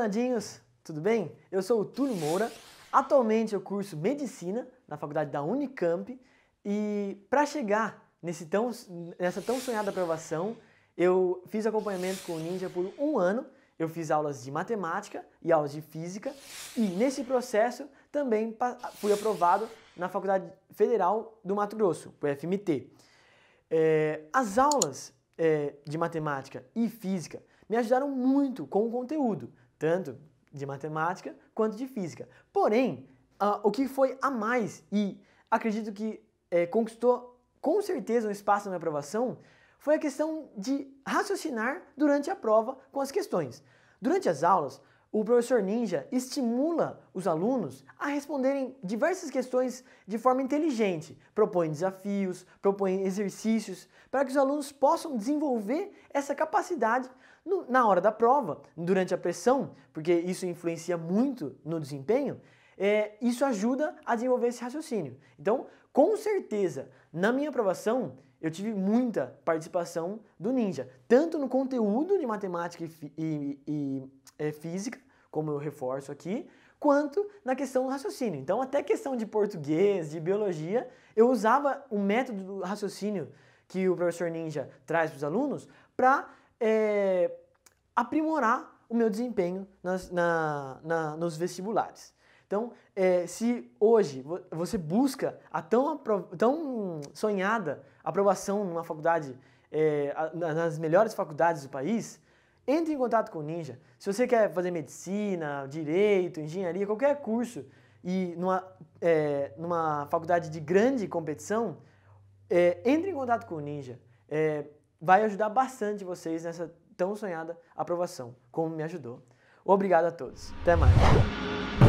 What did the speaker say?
danadinhos! Tudo bem? Eu sou o Túlio Moura. Atualmente eu curso Medicina na faculdade da Unicamp e para chegar nesse tão, nessa tão sonhada aprovação, eu fiz acompanhamento com o Ninja por um ano. Eu fiz aulas de matemática e aulas de física e nesse processo também fui aprovado na Faculdade Federal do Mato Grosso, o FMT. É, eh, as aulas é, de matemática e física me ajudaram muito com o conteúdo, tanto de matemática quanto de física. Porém, uh, o que foi a mais e acredito que é, conquistou com certeza um espaço na minha aprovação foi a questão de raciocinar durante a prova com as questões. Durante as aulas, o professor Ninja estimula os alunos a responderem diversas questões de forma inteligente, propõe desafios, propõe exercícios, para que os alunos possam desenvolver essa capacidade no, na hora da prova, durante a pressão, porque isso influencia muito no desempenho. É, isso ajuda a desenvolver esse raciocínio. Então, com certeza, na minha aprovação, eu tive muita participação do Ninja, tanto no conteúdo de matemática e, e, e é, física, como eu reforço aqui, quanto na questão do raciocínio. Então, até questão de português, de biologia, eu usava o método do raciocínio que o professor Ninja traz para os alunos para é, aprimorar o meu desempenho nas, na, na, nos vestibulares. Então, é, se hoje você busca a tão, tão sonhada aprovação numa faculdade, é, nas melhores faculdades do país, entre em contato com o Ninja. Se você quer fazer medicina, direito, engenharia, qualquer curso, e numa, é, numa faculdade de grande competição, é, entre em contato com o Ninja. É, vai ajudar bastante vocês nessa tão sonhada aprovação, como me ajudou. Obrigado a todos. Até mais.